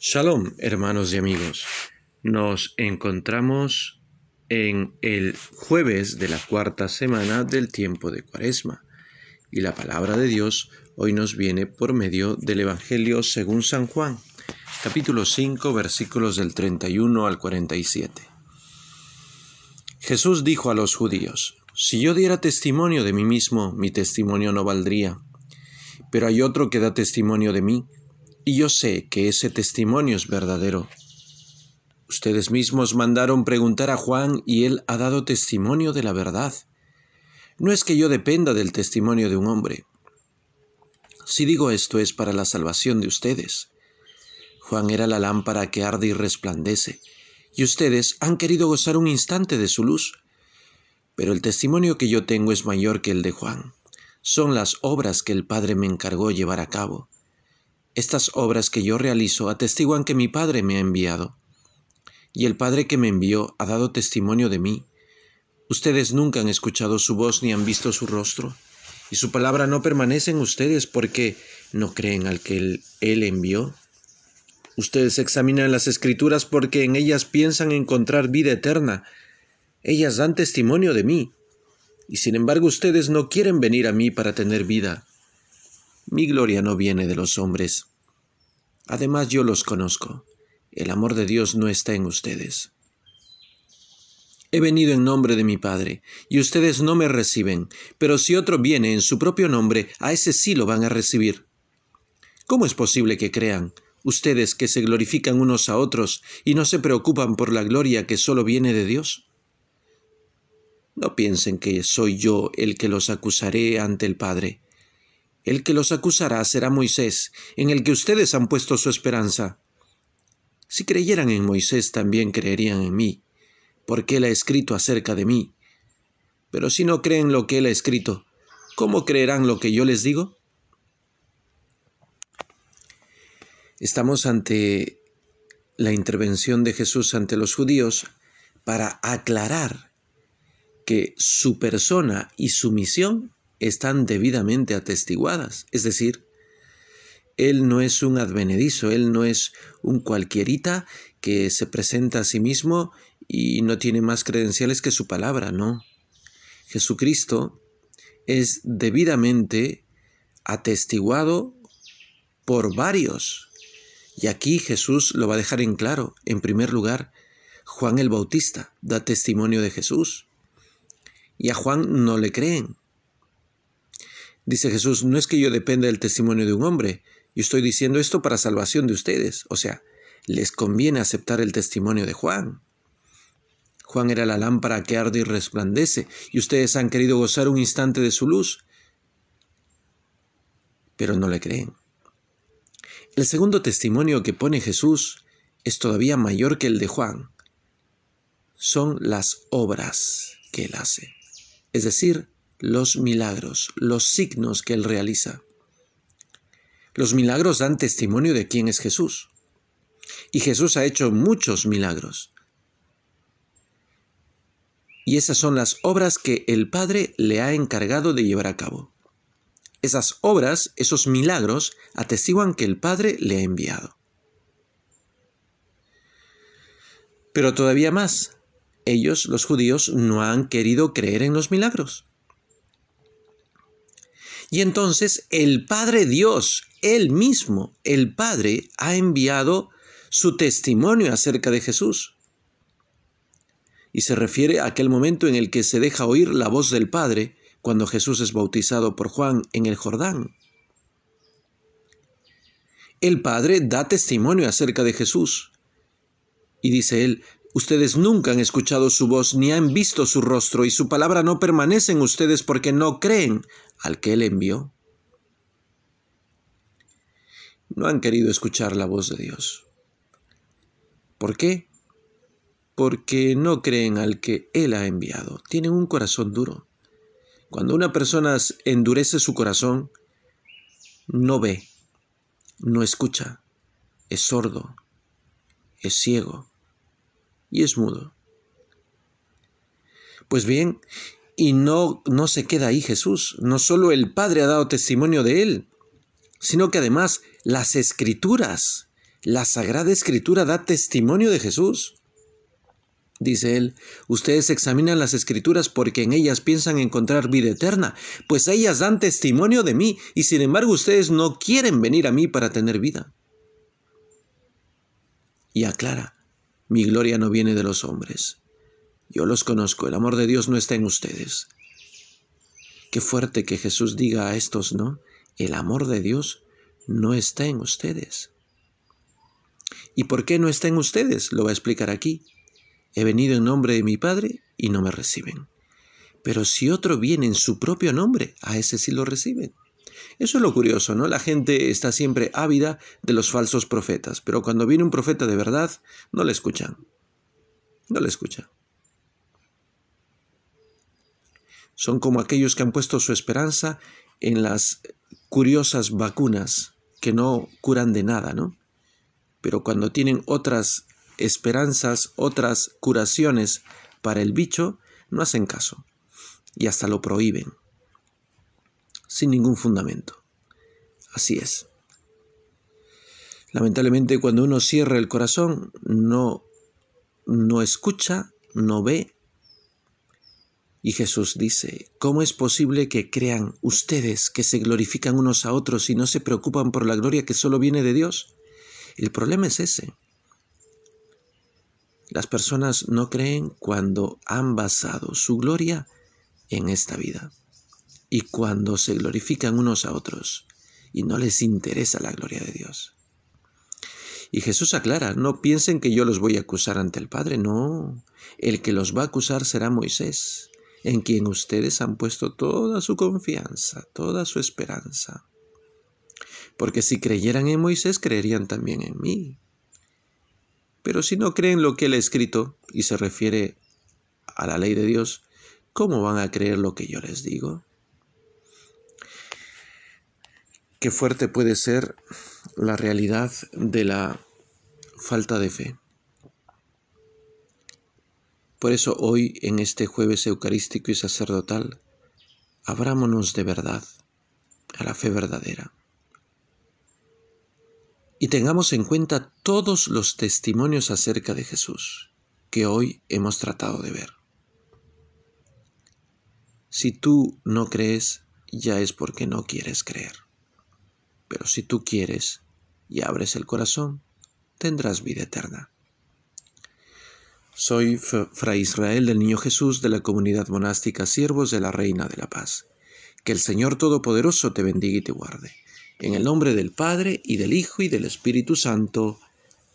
Shalom, hermanos y amigos. Nos encontramos en el jueves de la cuarta semana del tiempo de Cuaresma y la palabra de Dios hoy nos viene por medio del Evangelio según San Juan, capítulo 5, versículos del 31 al 47. Jesús dijo a los judíos, si yo diera testimonio de mí mismo, mi testimonio no valdría, pero hay otro que da testimonio de mí y yo sé que ese testimonio es verdadero. Ustedes mismos mandaron preguntar a Juan y él ha dado testimonio de la verdad. No es que yo dependa del testimonio de un hombre. Si digo esto es para la salvación de ustedes. Juan era la lámpara que arde y resplandece, y ustedes han querido gozar un instante de su luz. Pero el testimonio que yo tengo es mayor que el de Juan. Son las obras que el Padre me encargó llevar a cabo. Estas obras que yo realizo atestiguan que mi Padre me ha enviado. Y el Padre que me envió ha dado testimonio de mí. Ustedes nunca han escuchado su voz ni han visto su rostro. Y su palabra no permanece en ustedes porque no creen al que Él, él envió. Ustedes examinan las escrituras porque en ellas piensan encontrar vida eterna. Ellas dan testimonio de mí. Y sin embargo ustedes no quieren venir a mí para tener vida. Mi gloria no viene de los hombres, Además yo los conozco. El amor de Dios no está en ustedes. He venido en nombre de mi Padre, y ustedes no me reciben, pero si otro viene en su propio nombre, a ese sí lo van a recibir. ¿Cómo es posible que crean, ustedes que se glorifican unos a otros y no se preocupan por la gloria que solo viene de Dios? No piensen que soy yo el que los acusaré ante el Padre. El que los acusará será Moisés, en el que ustedes han puesto su esperanza. Si creyeran en Moisés también creerían en mí, porque él ha escrito acerca de mí. Pero si no creen lo que él ha escrito, ¿cómo creerán lo que yo les digo? Estamos ante la intervención de Jesús ante los judíos para aclarar que su persona y su misión están debidamente atestiguadas. Es decir, él no es un advenedizo, él no es un cualquierita que se presenta a sí mismo y no tiene más credenciales que su palabra, no. Jesucristo es debidamente atestiguado por varios. Y aquí Jesús lo va a dejar en claro. En primer lugar, Juan el Bautista da testimonio de Jesús. Y a Juan no le creen. Dice Jesús, no es que yo dependa del testimonio de un hombre, yo estoy diciendo esto para salvación de ustedes. O sea, les conviene aceptar el testimonio de Juan. Juan era la lámpara que arde y resplandece, y ustedes han querido gozar un instante de su luz, pero no le creen. El segundo testimonio que pone Jesús es todavía mayor que el de Juan. Son las obras que él hace, es decir, los milagros, los signos que él realiza. Los milagros dan testimonio de quién es Jesús. Y Jesús ha hecho muchos milagros. Y esas son las obras que el Padre le ha encargado de llevar a cabo. Esas obras, esos milagros, atestiguan que el Padre le ha enviado. Pero todavía más, ellos, los judíos, no han querido creer en los milagros. Y entonces el Padre Dios, Él mismo, el Padre, ha enviado su testimonio acerca de Jesús. Y se refiere a aquel momento en el que se deja oír la voz del Padre cuando Jesús es bautizado por Juan en el Jordán. El Padre da testimonio acerca de Jesús. Y dice él, Ustedes nunca han escuchado su voz ni han visto su rostro y su palabra no permanece en ustedes porque no creen al que Él envió. No han querido escuchar la voz de Dios. ¿Por qué? Porque no creen al que Él ha enviado. Tienen un corazón duro. Cuando una persona endurece su corazón, no ve, no escucha, es sordo, es ciego y es mudo. Pues bien, y no, no se queda ahí Jesús, no solo el Padre ha dado testimonio de él, sino que además las escrituras, la Sagrada Escritura da testimonio de Jesús. Dice él, ustedes examinan las escrituras porque en ellas piensan encontrar vida eterna, pues ellas dan testimonio de mí y sin embargo ustedes no quieren venir a mí para tener vida. Y aclara, mi gloria no viene de los hombres. Yo los conozco, el amor de Dios no está en ustedes. Qué fuerte que Jesús diga a estos, ¿no? El amor de Dios no está en ustedes. ¿Y por qué no está en ustedes? Lo va a explicar aquí. He venido en nombre de mi Padre y no me reciben. Pero si otro viene en su propio nombre, a ese sí lo reciben. Eso es lo curioso, ¿no? La gente está siempre ávida de los falsos profetas, pero cuando viene un profeta de verdad, no le escuchan. No le escuchan. Son como aquellos que han puesto su esperanza en las curiosas vacunas que no curan de nada, ¿no? Pero cuando tienen otras esperanzas, otras curaciones para el bicho, no hacen caso y hasta lo prohíben sin ningún fundamento. Así es. Lamentablemente cuando uno cierra el corazón no, no escucha, no ve. Y Jesús dice, ¿cómo es posible que crean ustedes que se glorifican unos a otros y no se preocupan por la gloria que solo viene de Dios? El problema es ese. Las personas no creen cuando han basado su gloria en esta vida y cuando se glorifican unos a otros y no les interesa la gloria de Dios. Y Jesús aclara, no piensen que yo los voy a acusar ante el Padre, no, el que los va a acusar será Moisés, en quien ustedes han puesto toda su confianza, toda su esperanza. Porque si creyeran en Moisés, creerían también en mí. Pero si no creen lo que él ha escrito, y se refiere a la ley de Dios, ¿cómo van a creer lo que yo les digo? qué fuerte puede ser la realidad de la falta de fe. Por eso hoy, en este jueves eucarístico y sacerdotal, abrámonos de verdad a la fe verdadera. Y tengamos en cuenta todos los testimonios acerca de Jesús que hoy hemos tratado de ver. Si tú no crees, ya es porque no quieres creer. Pero si tú quieres y abres el corazón, tendrás vida eterna. Soy Fra Israel del Niño Jesús de la comunidad monástica Siervos de la Reina de la Paz. Que el Señor Todopoderoso te bendiga y te guarde. En el nombre del Padre, y del Hijo, y del Espíritu Santo.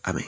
Amén.